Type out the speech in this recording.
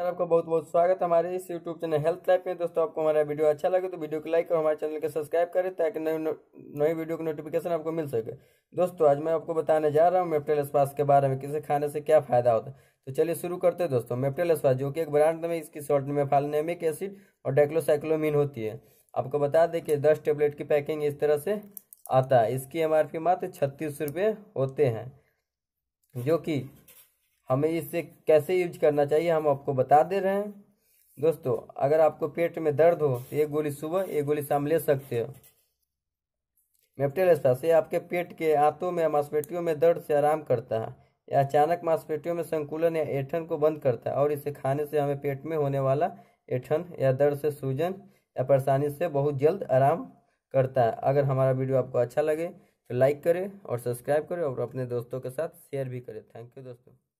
आपका बहुत बहुत स्वागत हमारे इस यूट्यूब चैनल हेल्थ लाइफ में दोस्तों आपको हमारा वीडियो अच्छा लगे तो वीडियो को लाइक और हमारे चैनल को सब्सक्राइब करें ताकि नई नई वीडियो की नोटिफिकेशन आपको मिल सके दोस्तों आज मैं आपको बताने जा रहा हूँ मेप्टेल स्पास के बारे में किसे खाने से क्या फायदा होता है तो चलिए शुरू करते हैं दोस्तों मेप्टेल स्पास जो कि एक ब्रांड में इसकी शॉर्ट में फालनेमिक एसिड और डेक्लोसाइक्लोमिन होती है आपको बता दें कि दस टेबलेट की पैकिंग इस तरह से आता है इसकी एम मात्र छत्तीस होते हैं जो कि हमें इसे कैसे यूज करना चाहिए हम आपको बता दे रहे हैं दोस्तों अगर आपको पेट में दर्द हो तो एक गोली सुबह एक गोली शाम ले सकते हो मेप्टेलेसा से आपके पेट के आंतों में मांसपेटियों में दर्द से आराम करता है या अचानक मांसपेटियों में संकुलन या ऐठन को बंद करता है और इसे खाने से हमें पेट में होने वाला ऐठन या दर्द से सूजन या परेशानी से बहुत जल्द आराम करता है अगर हमारा वीडियो आपको अच्छा लगे तो लाइक करें और सब्सक्राइब करें और अपने दोस्तों के साथ शेयर भी करें थैंक यू दोस्तों